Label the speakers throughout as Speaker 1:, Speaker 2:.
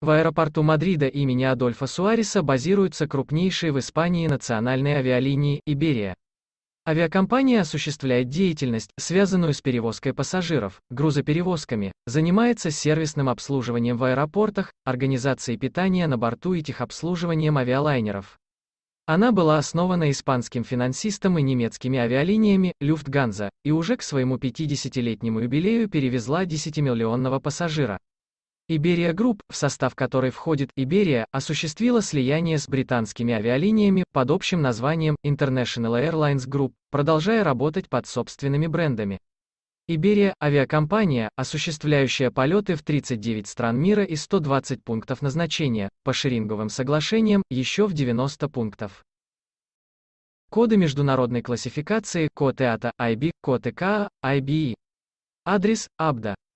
Speaker 1: В аэропорту Мадрида имени Адольфа Суареса базируются крупнейшие в Испании национальные авиалинии «Иберия». Авиакомпания осуществляет деятельность, связанную с перевозкой пассажиров, грузоперевозками, занимается сервисным обслуживанием в аэропортах, организацией питания на борту и техобслуживанием авиалайнеров. Она была основана испанским финансистом и немецкими авиалиниями «Люфтганза» и уже к своему 50-летнему юбилею перевезла 10-миллионного пассажира. Иберия Групп, в состав которой входит Иберия, осуществила слияние с британскими авиалиниями под общим названием International Airlines Group, продолжая работать под собственными брендами. Иберия – авиакомпания, осуществляющая полеты в 39 стран мира и 120 пунктов назначения, по шеринговым соглашениям – еще в 90 пунктов. Коды международной классификации – код ЭАТА, IB, код ЭКА, IBE. Адрес – Абда.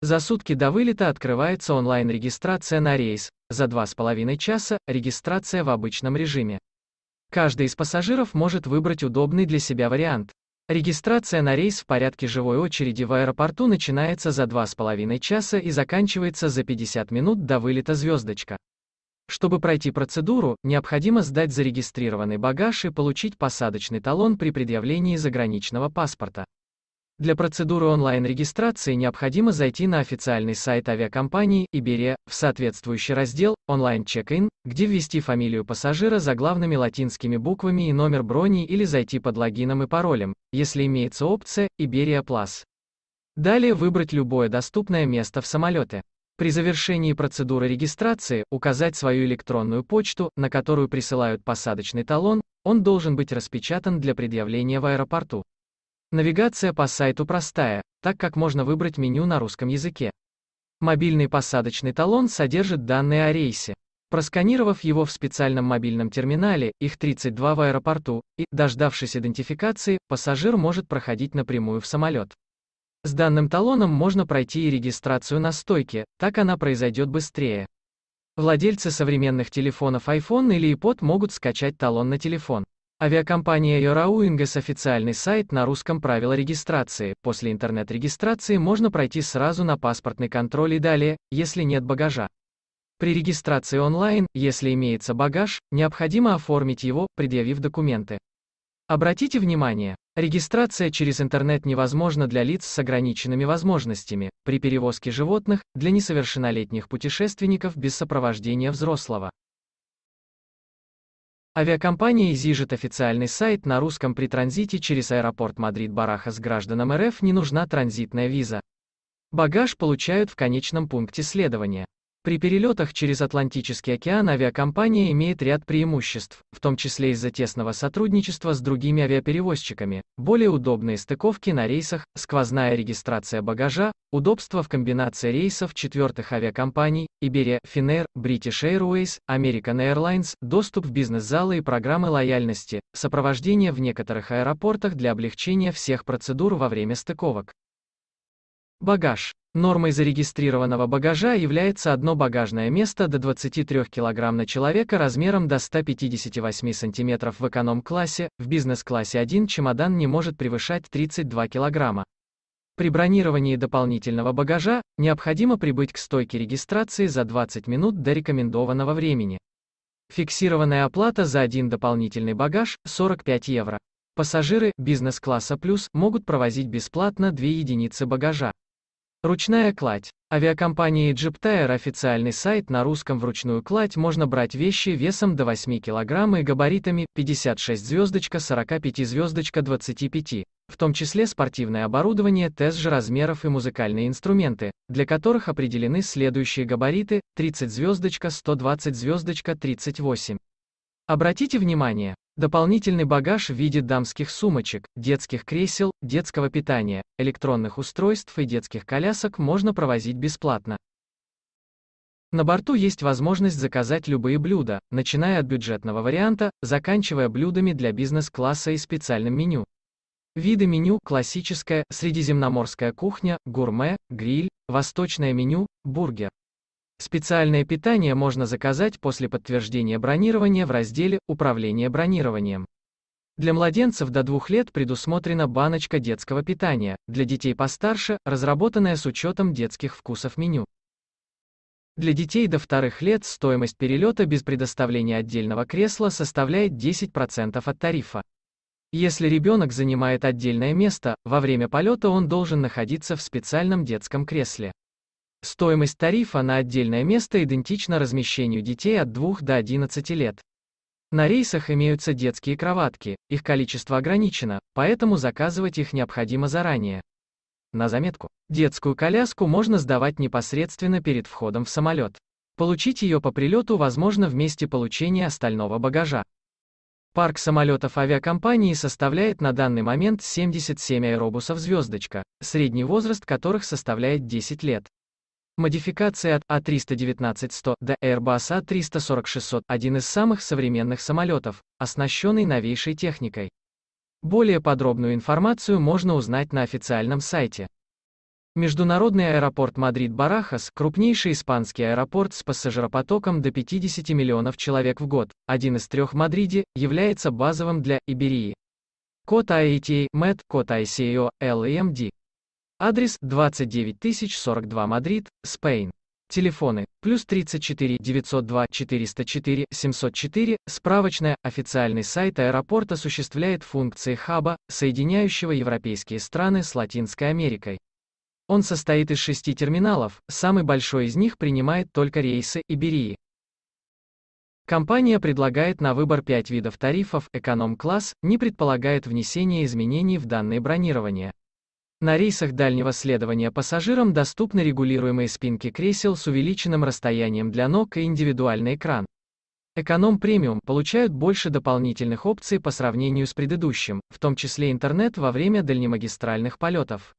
Speaker 1: За сутки до вылета открывается онлайн-регистрация на рейс, за 2,5 часа – регистрация в обычном режиме. Каждый из пассажиров может выбрать удобный для себя вариант. Регистрация на рейс в порядке живой очереди в аэропорту начинается за 2,5 часа и заканчивается за 50 минут до вылета «Звездочка». Чтобы пройти процедуру, необходимо сдать зарегистрированный багаж и получить посадочный талон при предъявлении заграничного паспорта. Для процедуры онлайн-регистрации необходимо зайти на официальный сайт авиакомпании «Иберия» в соответствующий раздел «Онлайн-чек-ин», где ввести фамилию пассажира за главными латинскими буквами и номер брони или зайти под логином и паролем, если имеется опция «Иберия Plus». Далее выбрать любое доступное место в самолете. При завершении процедуры регистрации указать свою электронную почту, на которую присылают посадочный талон, он должен быть распечатан для предъявления в аэропорту. Навигация по сайту простая, так как можно выбрать меню на русском языке. Мобильный посадочный талон содержит данные о рейсе. Просканировав его в специальном мобильном терминале, их 32 в аэропорту, и, дождавшись идентификации, пассажир может проходить напрямую в самолет. С данным талоном можно пройти и регистрацию на стойке, так она произойдет быстрее. Владельцы современных телефонов iPhone или iPod могут скачать талон на телефон. Авиакомпания Yorau официальный сайт на русском правила регистрации. После интернет-регистрации можно пройти сразу на паспортный контроль и далее, если нет багажа. При регистрации онлайн, если имеется багаж, необходимо оформить его, предъявив документы. Обратите внимание, регистрация через интернет невозможна для лиц с ограниченными возможностями, при перевозке животных, для несовершеннолетних путешественников без сопровождения взрослого. Авиакомпания «Изижит» официальный сайт на русском при транзите через аэропорт Мадрид-Бараха с гражданам РФ не нужна транзитная виза. Багаж получают в конечном пункте следования. При перелетах через Атлантический океан авиакомпания имеет ряд преимуществ, в том числе из-за тесного сотрудничества с другими авиаперевозчиками, более удобные стыковки на рейсах, сквозная регистрация багажа, удобство в комбинации рейсов четвертых авиакомпаний, Iberia, Finnair, British Airways, American Airlines, доступ в бизнес-залы и программы лояльности, сопровождение в некоторых аэропортах для облегчения всех процедур во время стыковок. Багаж. Нормой зарегистрированного багажа является одно багажное место до 23 кг на человека размером до 158 см в эконом-классе, в бизнес-классе один чемодан не может превышать 32 кг. При бронировании дополнительного багажа необходимо прибыть к стойке регистрации за 20 минут до рекомендованного времени. Фиксированная оплата за один дополнительный багаж – 45 евро. Пассажиры бизнес-класса плюс могут провозить бесплатно 2 единицы багажа. Ручная кладь. Авиакомпании Egyptair официальный сайт на русском вручную кладь можно брать вещи весом до 8 кг и габаритами 56 звездочка 45 звездочка 25, в том числе спортивное оборудование же размеров и музыкальные инструменты, для которых определены следующие габариты 30 звездочка 120 звездочка 38. Обратите внимание, Дополнительный багаж в виде дамских сумочек, детских кресел, детского питания, электронных устройств и детских колясок можно провозить бесплатно. На борту есть возможность заказать любые блюда, начиная от бюджетного варианта, заканчивая блюдами для бизнес-класса и специальным меню. Виды меню – классическая, средиземноморская кухня, гурме, гриль, восточное меню, бургер. Специальное питание можно заказать после подтверждения бронирования в разделе «Управление бронированием». Для младенцев до двух лет предусмотрена баночка детского питания, для детей постарше, разработанная с учетом детских вкусов меню. Для детей до вторых лет стоимость перелета без предоставления отдельного кресла составляет 10% от тарифа. Если ребенок занимает отдельное место, во время полета он должен находиться в специальном детском кресле. Стоимость тарифа на отдельное место идентична размещению детей от 2 до 11 лет. На рейсах имеются детские кроватки, их количество ограничено, поэтому заказывать их необходимо заранее. На заметку, детскую коляску можно сдавать непосредственно перед входом в самолет. Получить ее по прилету возможно в месте получения остального багажа. Парк самолетов авиакомпании составляет на данный момент 77 аэробусов «Звездочка», средний возраст которых составляет 10 лет. Модификация от А319-100 до Airbus A340-600 а – один из самых современных самолетов, оснащенный новейшей техникой. Более подробную информацию можно узнать на официальном сайте. Международный аэропорт Мадрид-Барахас – крупнейший испанский аэропорт с пассажиропотоком до 50 миллионов человек в год, один из трех в Мадриде, является базовым для Иберии. Код IATA, MET, код ICAO, LAMD. Адрес 29042 Мадрид, Спейн. Телефоны плюс 34 902 404 704, справочная, официальный сайт аэропорта осуществляет функции хаба, соединяющего европейские страны с Латинской Америкой. Он состоит из шести терминалов, самый большой из них принимает только рейсы Иберии. Компания предлагает на выбор пять видов тарифов, эконом-класс, не предполагает внесения изменений в данные бронирования. На рейсах дальнего следования пассажирам доступны регулируемые спинки кресел с увеличенным расстоянием для ног и индивидуальный экран. Эконом премиум получают больше дополнительных опций по сравнению с предыдущим, в том числе интернет во время дальнемагистральных полетов.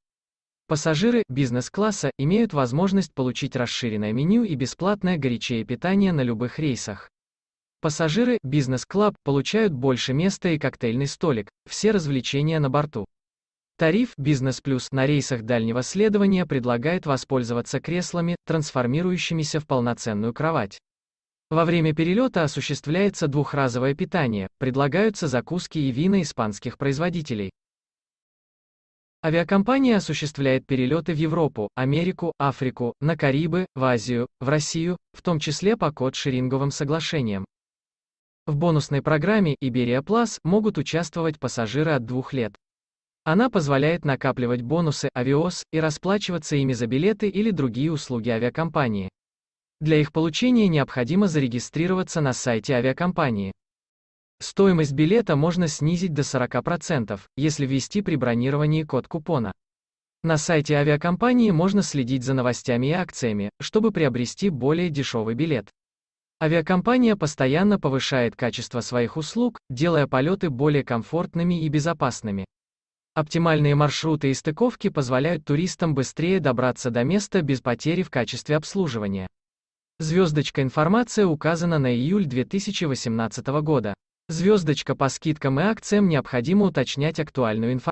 Speaker 1: Пассажиры бизнес-класса имеют возможность получить расширенное меню и бесплатное горячее питание на любых рейсах. Пассажиры бизнес-клаб получают больше места и коктейльный столик, все развлечения на борту. Тариф «Бизнес Плюс» на рейсах дальнего следования предлагает воспользоваться креслами, трансформирующимися в полноценную кровать. Во время перелета осуществляется двухразовое питание, предлагаются закуски и вина испанских производителей. Авиакомпания осуществляет перелеты в Европу, Америку, Африку, на Карибы, в Азию, в Россию, в том числе по код-шеринговым соглашениям. В бонусной программе Iberia Plus могут участвовать пассажиры от двух лет. Она позволяет накапливать бонусы авиос и расплачиваться ими за билеты или другие услуги авиакомпании. Для их получения необходимо зарегистрироваться на сайте авиакомпании. Стоимость билета можно снизить до 40%, если ввести при бронировании код купона. На сайте авиакомпании можно следить за новостями и акциями, чтобы приобрести более дешевый билет. Авиакомпания постоянно повышает качество своих услуг, делая полеты более комфортными и безопасными. Оптимальные маршруты и стыковки позволяют туристам быстрее добраться до места без потери в качестве обслуживания. Звездочка информация указана на июль 2018 года. Звездочка по скидкам и акциям необходимо уточнять актуальную информацию.